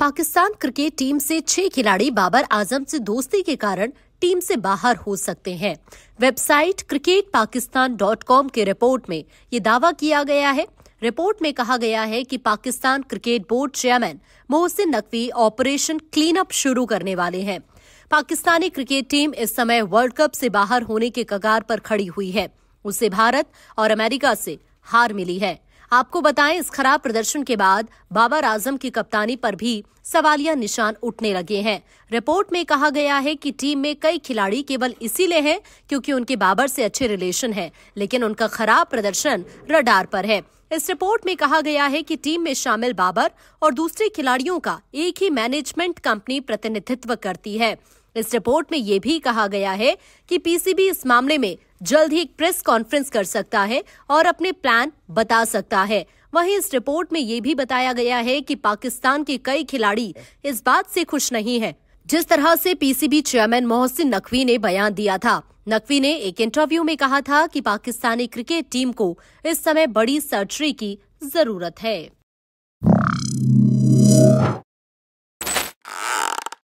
Pakistan cricket team से छह खिलाड़ी बाबर आजम से दोस्ती के कारण टीम से बाहर हो सकते हैं website cricket Pakistan dot com के रिपोर्ट में ये दावा किया गया है रिपोर्ट में कहा गया है कि Pakistan cricket board chairman Mohsin Naqvi operation clean up शुरू करने वाले हैं पाकिस्तानी क्रिकेट टीम इस समय वर्ल्ड कप से बाहर होने के कगार पर खड़ी हुई है उसे भारत और अमेरिका से हार मिली है आपको बताएं इस खराब प्रदर्शन के बाद बाबर आजम की कप्तानी पर भी सवालिया निशान उठने लगे हैं रिपोर्ट में कहा गया है कि टीम में कई खिलाड़ी केवल इसीलिए हैं क्योंकि उनके बाबर से अच्छे रिलेशन है लेकिन उनका खराब प्रदर्शन रडार पर है इस रिपोर्ट में कहा गया है कि टीम में शामिल बाबर और दूसरे खिलाड़ियों का एक ही मैनेजमेंट कंपनी प्रतिनिधित्व करती है इस रिपोर्ट में ये भी कहा गया है कि पीसीबी इस मामले में जल्द ही एक प्रेस कॉन्फ्रेंस कर सकता है और अपने प्लान बता सकता है वहीं इस रिपोर्ट में ये भी बताया गया है कि पाकिस्तान के कई खिलाड़ी इस बात से खुश नहीं है जिस तरह से पीसीबी चेयरमैन मोहसिन नकवी ने बयान दिया था नकवी ने एक इंटरव्यू में कहा था कि पाकिस्तानी क्रिकेट टीम को इस समय बड़ी सर्जरी की जरूरत है